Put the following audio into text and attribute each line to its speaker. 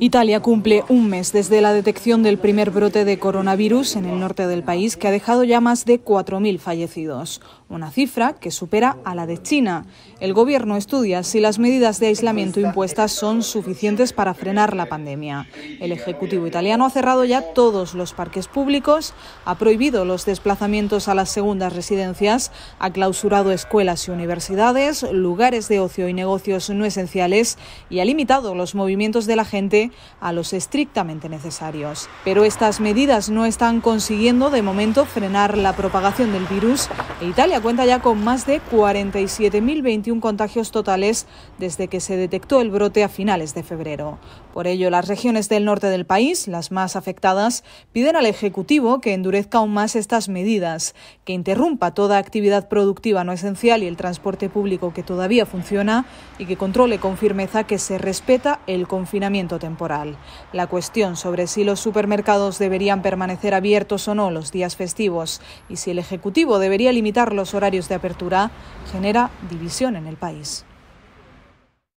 Speaker 1: Italia cumple un mes desde la detección del primer brote de coronavirus en el norte del país, que ha dejado ya más de 4.000 fallecidos, una cifra que supera a la de China. El gobierno estudia si las medidas de aislamiento impuestas son suficientes para frenar la pandemia. El Ejecutivo italiano ha cerrado ya todos los parques públicos, ha prohibido los desplazamientos a las segundas residencias, ha clausurado escuelas y universidades, lugares de ocio y negocios no esenciales y ha limitado los movimientos de la gente a los estrictamente necesarios. Pero estas medidas no están consiguiendo de momento frenar la propagación del virus e Italia cuenta ya con más de 47.021 contagios totales desde que se detectó el brote a finales de febrero. Por ello, las regiones del norte del país, las más afectadas, piden al Ejecutivo que endurezca aún más estas medidas, que interrumpa toda actividad productiva no esencial y el transporte público que todavía funciona y que controle con firmeza que se respeta el confinamiento la cuestión sobre si los supermercados deberían permanecer abiertos o no los días festivos y si el Ejecutivo debería limitar los horarios de apertura genera división en el país.